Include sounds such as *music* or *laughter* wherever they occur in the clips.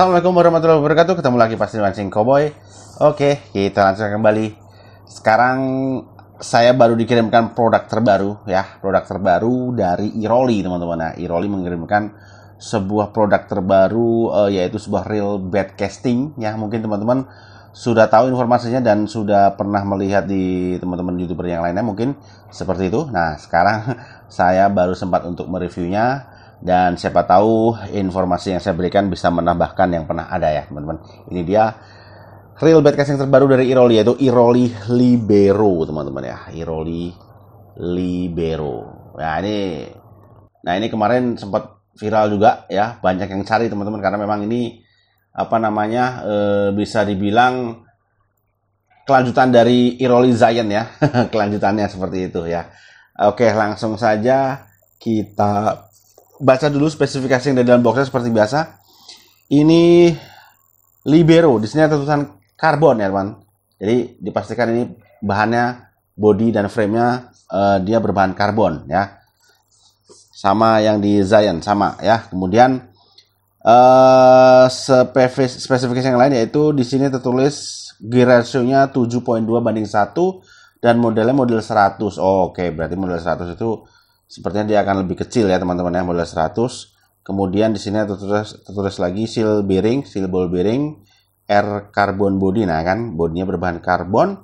Assalamualaikum warahmatullahi wabarakatuh. Ketemu lagi pasti Mancing Cowboy. Oke, kita lanjut kembali. Sekarang saya baru dikirimkan produk terbaru ya, produk terbaru dari Iroli teman-teman. Nah, Iroli mengirimkan sebuah produk terbaru uh, yaitu sebuah real bed casting ya. Mungkin teman-teman sudah tahu informasinya dan sudah pernah melihat di teman-teman youtuber yang lainnya mungkin seperti itu. Nah sekarang *laughs* saya baru sempat untuk mereviewnya dan siapa tahu informasi yang saya berikan bisa menambahkan yang pernah ada ya teman-teman ini dia real bad casing terbaru dari Iroli yaitu Iroli Libero teman-teman ya Iroli Libero nah ini nah ini kemarin sempat viral juga ya banyak yang cari teman-teman karena memang ini apa namanya e, bisa dibilang kelanjutan dari Iroli Zion ya *laughs* kelanjutannya seperti itu ya oke langsung saja kita baca dulu spesifikasi yang ada dalam boxnya seperti biasa. Ini libero, di sini ada tulisan karbon ya teman. Jadi dipastikan ini bahannya body dan framenya uh, dia berbahan karbon ya. Sama yang di Zion sama ya. Kemudian uh, spesifikasi yang lain yaitu di sini tertulis gear ratio-nya 7.2 banding 1 dan modelnya model 100. Oh, oke, okay. berarti model 100 itu Sepertinya dia akan lebih kecil ya teman-teman ya model 100. Kemudian di sini tertulis tertulis lagi seal bearing, seal ball bearing, air carbon body nah kan bodinya berbahan karbon.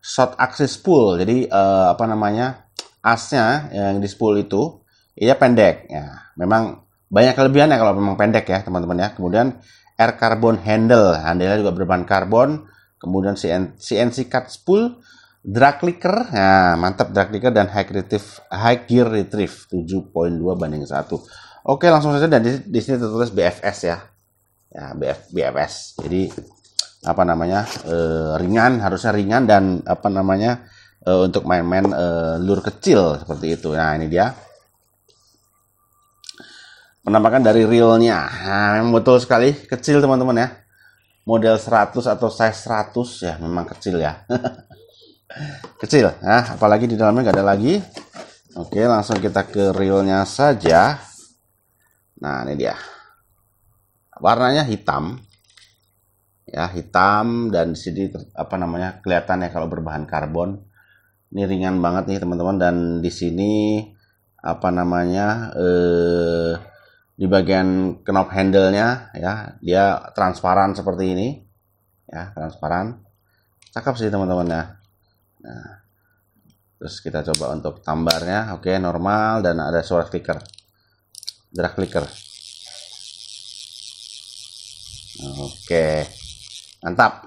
Short axis spool. Jadi eh, apa namanya? asnya yang di spool itu ia pendek ya. Memang banyak kelebihannya kalau memang pendek ya teman-teman ya. Kemudian air carbon handle, handle juga berbahan karbon. Kemudian CNC cut spool Drag Clicker, nah, mantap Drag Clicker dan High, Creative High Gear Retrieve 7.2 banding 1. Oke langsung saja dan di, di sini tertulis BFS ya. Ya, BF, BFS. Jadi apa namanya? E, ringan, harusnya ringan dan apa namanya? E, untuk main-main e, lur kecil seperti itu. Nah, ini dia. Penampakan dari reelnya. Nah, betul sekali kecil teman-teman ya. Model 100 atau size 100 ya memang kecil ya. *laughs* kecil ya apalagi di dalamnya nggak ada lagi oke langsung kita ke reelnya saja nah ini dia warnanya hitam ya hitam dan di sini apa namanya kelihatan kalau berbahan karbon ini ringan banget nih teman-teman dan di sini apa namanya eh, di bagian knob handle-nya ya dia transparan seperti ini ya transparan cakep sih teman-teman ya Nah, terus kita coba untuk tambarnya, oke okay, normal dan ada suara clicker, gerak clicker. Oke, okay. mantap.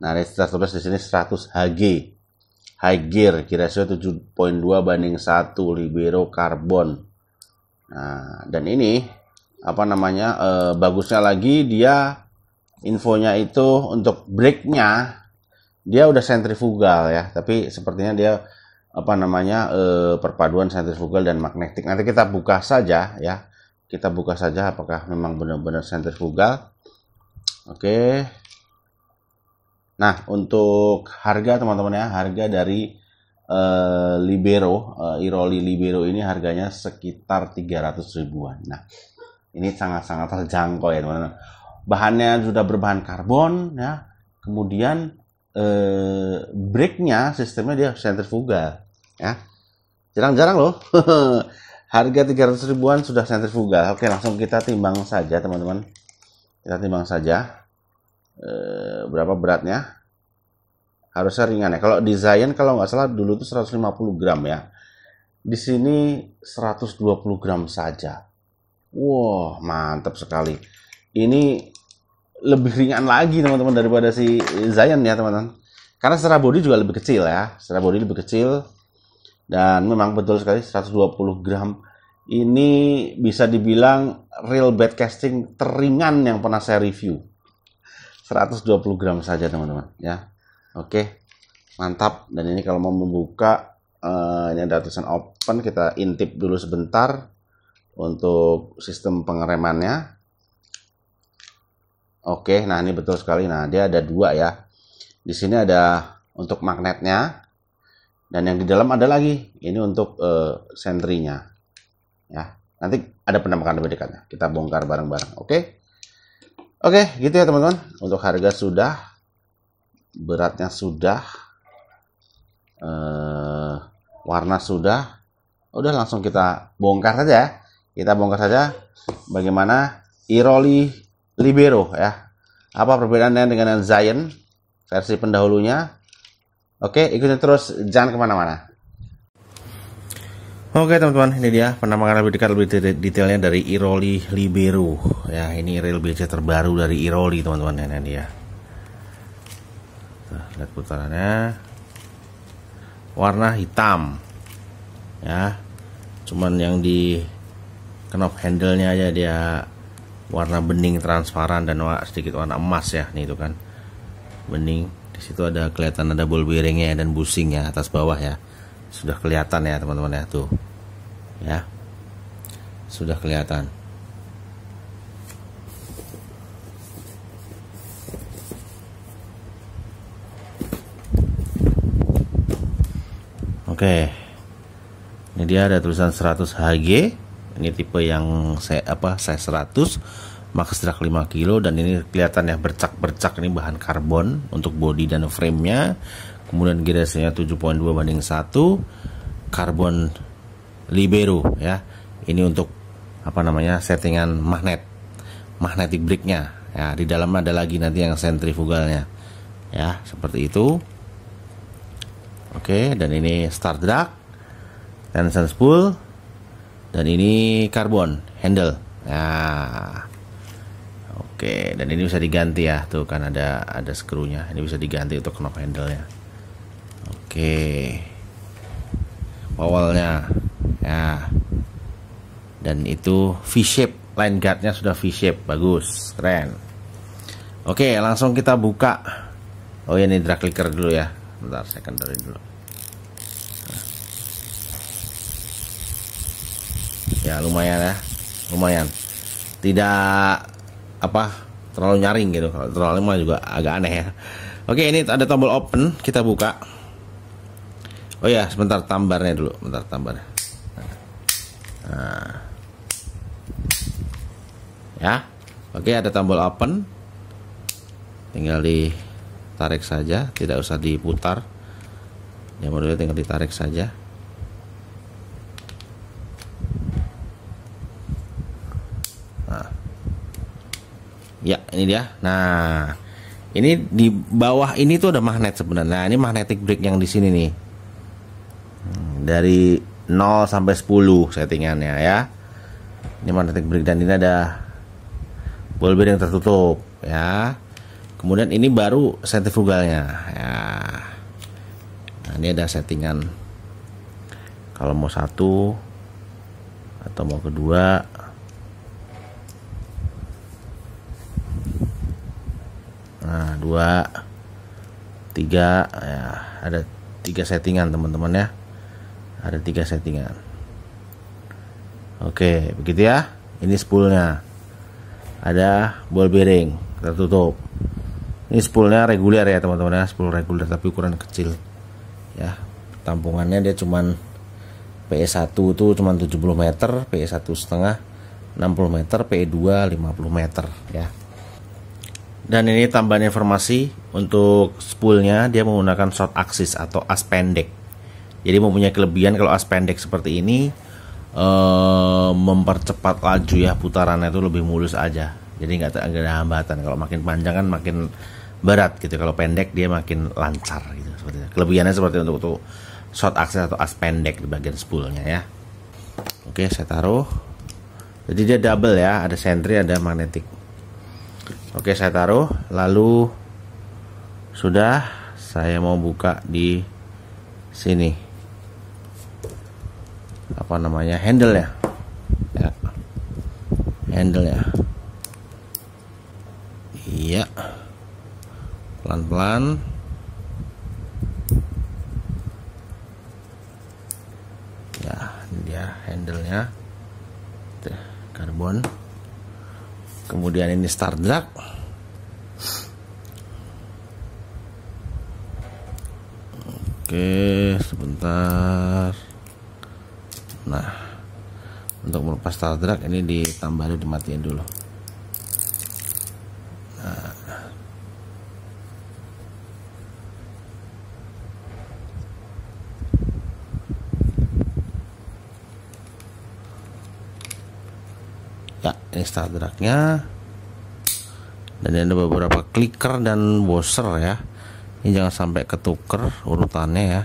Nah, ini kita tulis di sini 100 HG. High gear, kira 7.2 banding 1 libero karbon. Nah, dan ini apa namanya? Eh, bagusnya lagi dia infonya itu untuk breaknya dia udah sentrifugal ya, tapi sepertinya dia apa namanya eh, perpaduan sentrifugal dan magnetik. Nanti kita buka saja ya. Kita buka saja apakah memang benar-benar sentrifugal. Oke. Nah, untuk harga teman-teman ya, harga dari eh, Libero, eh, Iroli Libero ini harganya sekitar 300 ribuan. Nah, ini sangat-sangat terjangkau ya, teman-teman. Bahannya sudah berbahan karbon ya. Kemudian eh, breaknya sistemnya dia sentrifuga ya jarang-jarang loh *laughs* harga 300 ribuan sudah sentrifuga oke langsung kita timbang saja teman-teman kita timbang saja eh, berapa beratnya harusnya ringan ya kalau desain kalau nggak salah dulu itu 150 gram ya di sini 120 gram saja wow mantap sekali ini lebih ringan lagi teman-teman daripada si Zion ya teman-teman karena secara body juga lebih kecil ya secara body lebih kecil dan memang betul sekali 120 gram ini bisa dibilang real bad casting teringan yang pernah saya review 120 gram saja teman-teman ya oke mantap dan ini kalau mau membuka uh, ini ada tulisan open kita intip dulu sebentar untuk sistem pengeremannya Oke, nah ini betul sekali. Nah, dia ada dua ya. Di sini ada untuk magnetnya. Dan yang di dalam ada lagi. Ini untuk uh, sentrinya. Ya, nanti ada penampakan lebih dekatnya. Kita bongkar bareng-bareng. Oke. Oke, gitu ya teman-teman. Untuk harga sudah. Beratnya sudah. Uh, warna sudah. Udah langsung kita bongkar saja ya. kita bongkar saja bagaimana iroli libero ya. Apa perbedaannya dengan Zion versi pendahulunya? Oke, ikutin terus, jangan kemana-mana. Oke teman-teman, ini dia penampakan lebih dekat lebih detailnya dari Iroli Libero. Ya, ini real BC terbaru dari Iroli teman-teman ya, ini dia. Tuh, lihat putarannya. Warna hitam. Ya. Cuman yang di knob handle-nya aja dia warna bening transparan dan sedikit warna emas ya nih itu kan bening di situ ada kelihatan ada ball bearingnya dan busing ya atas bawah ya sudah kelihatan ya teman-teman ya tuh ya sudah kelihatan Oke. Ini dia ada tulisan 100 HG ini tipe yang saya apa saya 100 max drag 5 kilo dan ini kelihatan ya bercak-bercak ini bahan karbon untuk body dan framenya kemudian gradasinya 7.2 banding 1 karbon libero ya ini untuk apa namanya settingan magnet magnetic brake-nya ya di dalam ada lagi nanti yang sentrifugalnya ya seperti itu oke dan ini start drag tension spool dan ini karbon handle nah oke dan ini bisa diganti ya tuh kan ada ada skrunya ini bisa diganti untuk knob handle nya oke powernya ya dan itu V shape line guardnya sudah V shape bagus keren oke langsung kita buka oh ya ini drag clicker dulu ya bentar saya kendorin dulu ya lumayan ya lumayan tidak apa terlalu nyaring gitu kalau terlalu lemah juga agak aneh ya oke ini ada tombol open kita buka oh ya sebentar tambarnya dulu sebentar tambar nah. ya oke ada tombol open tinggal ditarik saja tidak usah diputar ya modelnya tinggal ditarik saja Ya, ini dia. Nah, ini di bawah ini tuh ada magnet sebenarnya. Nah, ini magnetic brake yang di sini nih. Hmm, dari 0 sampai 10 settingannya ya. Ini magnetic brake dan ini ada ball bearing tertutup ya. Kemudian ini baru centrifugalnya. ya. Nah, ini ada settingan kalau mau satu atau mau kedua nah dua tiga ya ada tiga settingan teman-teman ya ada tiga settingan oke begitu ya ini spoolnya ada ball bearing tertutup ini spoolnya reguler ya teman-teman ya spool reguler tapi ukuran kecil ya tampungannya dia cuman PE1 itu cuman 70 meter, PE1 setengah 60 meter, PE2 50 meter ya. Dan ini tambahan informasi untuk spoolnya dia menggunakan short axis atau as pendek. Jadi mempunyai kelebihan kalau as pendek seperti ini eh, mempercepat laju ya putarannya itu lebih mulus aja. Jadi nggak ada hambatan. Kalau makin panjang kan makin berat gitu. Kalau pendek dia makin lancar gitu seperti itu. Kelebihannya seperti untuk, untuk short axis atau as pendek di bagian spoolnya ya. Oke, saya taruh. Jadi dia double ya, ada sentri ada magnetik. Oke, saya taruh. Lalu sudah saya mau buka di sini. Apa namanya? Handle ya. ya. Handle ya. Iya. Pelan-pelan. Ya, ini dia handle-nya. Karbon kemudian ini start drag oke sebentar nah untuk melepas start drag ini ditambah dulu dimatiin dulu drag-nya dan ini ada beberapa clicker dan washer ya ini jangan sampai ketuker urutannya ya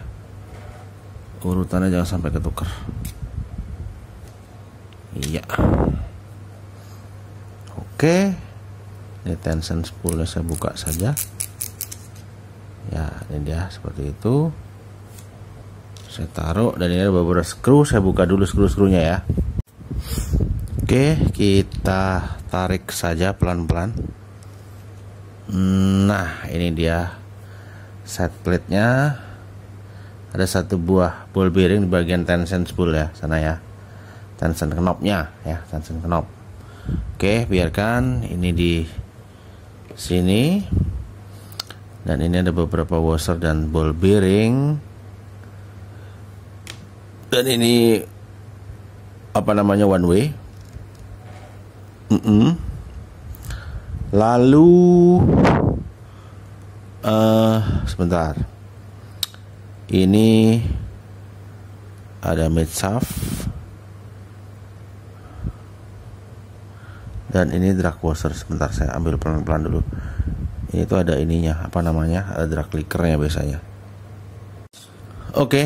urutannya jangan sampai ketuker iya oke ini tension spoolnya saya buka saja ya ini dia seperti itu saya taruh dan ini ada beberapa screw saya buka dulu screw-screwnya ya Oke, kita tarik saja pelan-pelan. Hmm, nah, ini dia set plate-nya. Ada satu buah ball bearing di bagian tension spool ya, sana ya. Tension knobnya ya, tension knob. Oke, biarkan ini di sini. Dan ini ada beberapa washer dan ball bearing. Dan ini apa namanya one way Mm -mm. Lalu uh, sebentar. Ini ada Medsaf dan ini drag washer sebentar saya ambil pelan-pelan dulu. Ini tuh ada ininya, apa namanya? Ada drag nya biasanya. Oke, okay,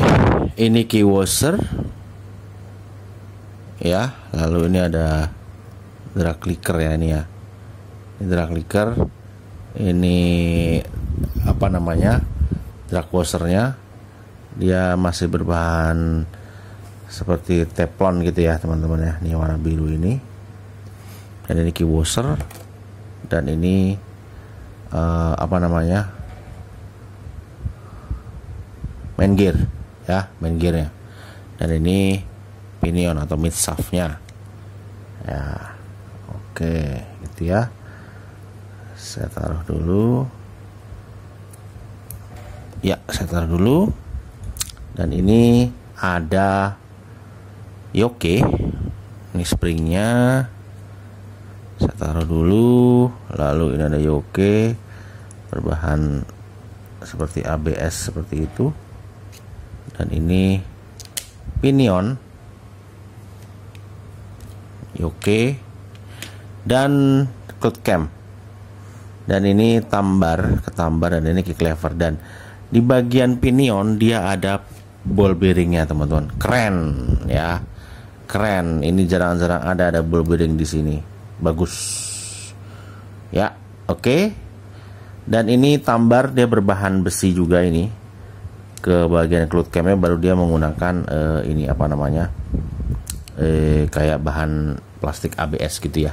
ini key washer. Ya, lalu ini ada drag clicker ya ini ya ini drag clicker ini apa namanya drag washernya dia masih berbahan seperti teflon gitu ya teman-teman ya ini warna biru ini dan ini key washer dan ini uh, apa namanya main gear ya main gearnya dan ini pinion atau mid midshaftnya ya oke gitu ya saya taruh dulu ya saya taruh dulu dan ini ada yoke ini springnya saya taruh dulu lalu ini ada yoke berbahan seperti ABS seperti itu dan ini pinion yoke dan Cloud cam dan ini tambar ketambar dan ini kick lever dan di bagian pinion dia ada ball bearingnya teman-teman keren ya keren ini jarang-jarang ada ada ball bearing di sini bagus ya oke okay. dan ini tambar dia berbahan besi juga ini ke bagian cloud camnya baru dia menggunakan uh, ini apa namanya uh, kayak bahan plastik ABS gitu ya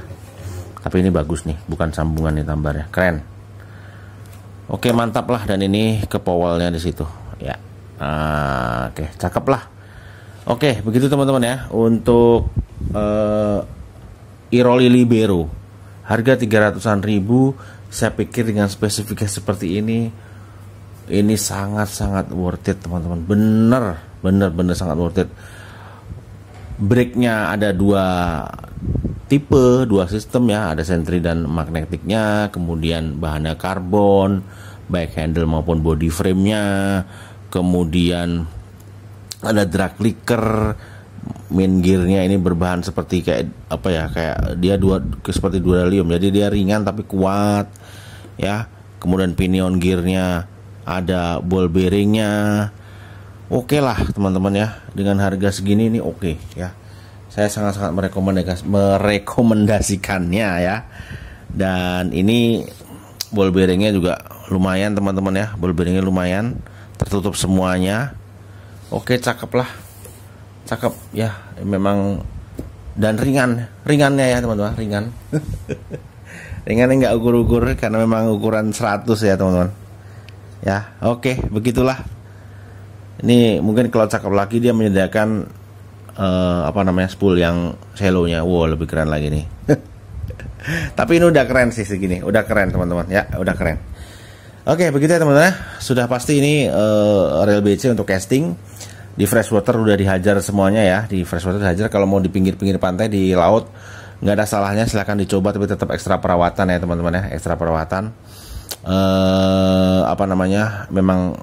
tapi ini bagus nih bukan sambungan nih tambarnya keren oke mantap lah dan ini ke powernya di situ ya ah, oke cakep lah oke begitu teman-teman ya untuk uh, Iroli Libero harga 300an ribu saya pikir dengan spesifikasi seperti ini ini sangat-sangat worth it teman-teman bener bener bener sangat worth it breaknya ada dua tipe dua sistem ya ada sentri dan magnetiknya kemudian bahannya karbon baik handle maupun body frame-nya kemudian ada drag clicker main gearnya ini berbahan seperti kayak apa ya kayak dia dua seperti duralium jadi dia ringan tapi kuat ya kemudian pinion gearnya ada ball bearingnya oke okay lah teman-teman ya dengan harga segini ini oke okay, ya saya sangat-sangat merekomendasikannya ya dan ini ball bearingnya juga lumayan teman-teman ya ball bearingnya lumayan tertutup semuanya oke cakep lah cakep ya memang dan ringan ringannya ya teman-teman ringan *laughs* ringan nggak ukur-ukur karena memang ukuran 100 ya teman-teman ya oke begitulah ini mungkin kalau cakep lagi dia menyediakan uh, apa namanya spool yang selonya wow lebih keren lagi nih *laughs* tapi ini udah keren sih segini udah keren teman-teman ya udah keren oke begitu ya teman-teman ya. sudah pasti ini uh, eh, rel BC untuk casting di freshwater udah dihajar semuanya ya di freshwater dihajar kalau mau di pinggir-pinggir pantai di laut nggak ada salahnya silahkan dicoba tapi tetap ekstra perawatan ya teman-teman ya ekstra perawatan uh, apa namanya memang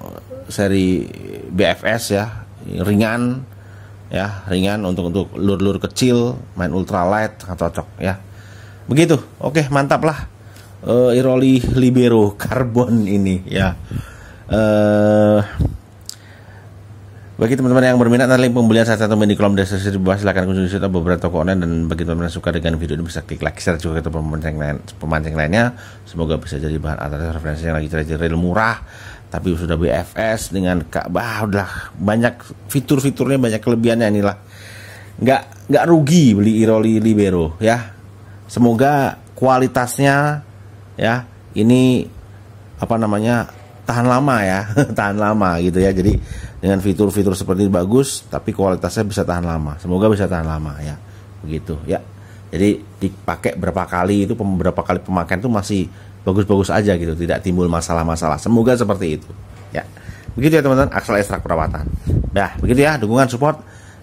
seri BFS ya ringan ya ringan untuk untuk lur-lur kecil main ultralight sangat cocok ya begitu oke mantap lah uh, Iroli Libero karbon ini ya uh, bagi teman-teman yang berminat nanti pembelian salah satu di kolom deskripsi di bawah silahkan kunjungi situs beberapa toko online dan bagi teman-teman yang suka dengan video ini bisa klik like, share juga ke pemancing lain, pemancing lainnya. Semoga bisa jadi bahan atas referensi yang lagi cari real murah tapi sudah BFS dengan kak udah banyak fitur-fiturnya banyak kelebihannya inilah nggak nggak rugi beli Iroli Libero ya semoga kualitasnya ya ini apa namanya tahan lama ya, *laughs* tahan lama gitu ya. Jadi dengan fitur-fitur seperti ini bagus, tapi kualitasnya bisa tahan lama. Semoga bisa tahan lama ya, begitu ya. Jadi dipakai berapa kali itu beberapa kali pemakaian itu masih bagus-bagus aja gitu, tidak timbul masalah-masalah. Semoga seperti itu ya. Begitu ya teman-teman, Axel Ekstrak Perawatan. Nah, begitu ya, dukungan support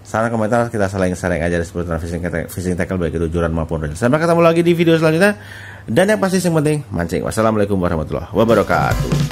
saran komentar kita saling-saling aja di seputar fishing, fishing tackle baik itu juran maupun real Sampai ketemu lagi di video selanjutnya dan yang pasti yang penting mancing. Wassalamualaikum warahmatullahi wabarakatuh.